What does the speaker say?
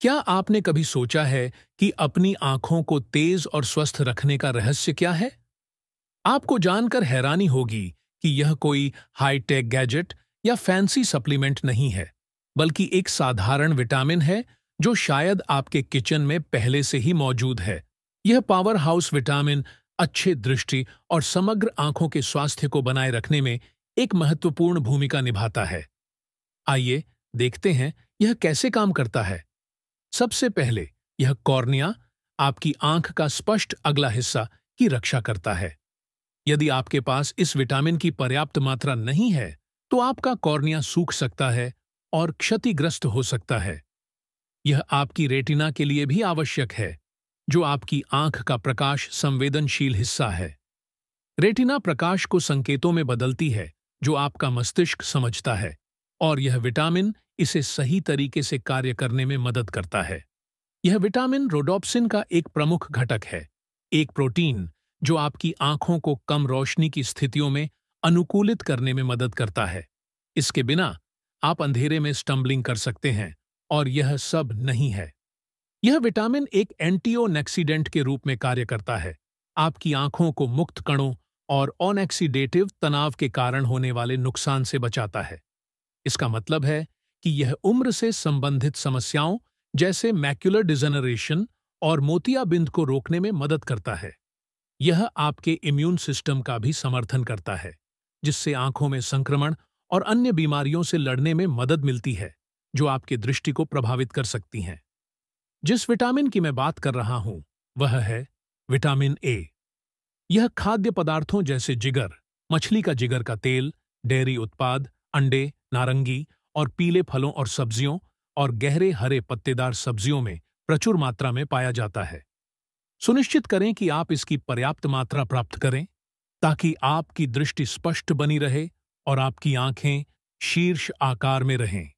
क्या आपने कभी सोचा है कि अपनी आंखों को तेज और स्वस्थ रखने का रहस्य क्या है आपको जानकर हैरानी होगी कि यह कोई हाईटेक गैजेट या फैंसी सप्लीमेंट नहीं है बल्कि एक साधारण विटामिन है जो शायद आपके किचन में पहले से ही मौजूद है यह पावर हाउस विटामिन अच्छे दृष्टि और समग्र आंखों के स्वास्थ्य को बनाए रखने में एक महत्वपूर्ण भूमिका निभाता है आइए देखते हैं यह कैसे काम करता है सबसे पहले यह कॉर्निया आपकी आंख का स्पष्ट अगला हिस्सा की रक्षा करता है यदि आपके पास इस विटामिन की पर्याप्त मात्रा नहीं है तो आपका कॉर्निया सूख सकता है और क्षतिग्रस्त हो सकता है यह आपकी रेटिना के लिए भी आवश्यक है जो आपकी आंख का प्रकाश संवेदनशील हिस्सा है रेटिना प्रकाश को संकेतों में बदलती है जो आपका मस्तिष्क समझता है और यह विटामिन इसे सही तरीके से कार्य करने में मदद करता है यह विटामिन रोडोप्सिन का एक प्रमुख घटक है एक प्रोटीन जो आपकी आंखों को कम रोशनी की स्थितियों में अनुकूलित करने में मदद करता है इसके बिना आप अंधेरे में स्टम्बलिंग कर सकते हैं और यह सब नहीं है यह विटामिन एक एंटीओनेक्सीडेंट के रूप में कार्य करता है आपकी आंखों को मुक्त कणों और ऑनएक्सीडेटिव तनाव के कारण होने वाले नुकसान से बचाता है इसका मतलब है कि यह उम्र से संबंधित समस्याओं जैसे मैक्यूलर डिजनरेशन और मोतियाबिंद को रोकने में मदद करता है यह आपके इम्यून सिस्टम का भी समर्थन करता है जिससे आंखों में संक्रमण और अन्य बीमारियों से लड़ने में मदद मिलती है जो आपके दृष्टि को प्रभावित कर सकती हैं जिस विटामिन की मैं बात कर रहा हूं वह है विटामिन ए यह खाद्य पदार्थों जैसे जिगर मछली का जिगर का तेल डेयरी उत्पाद अंडे नारंगी और पीले फलों और सब्जियों और गहरे हरे पत्तेदार सब्जियों में प्रचुर मात्रा में पाया जाता है सुनिश्चित करें कि आप इसकी पर्याप्त मात्रा प्राप्त करें ताकि आपकी दृष्टि स्पष्ट बनी रहे और आपकी आंखें शीर्ष आकार में रहें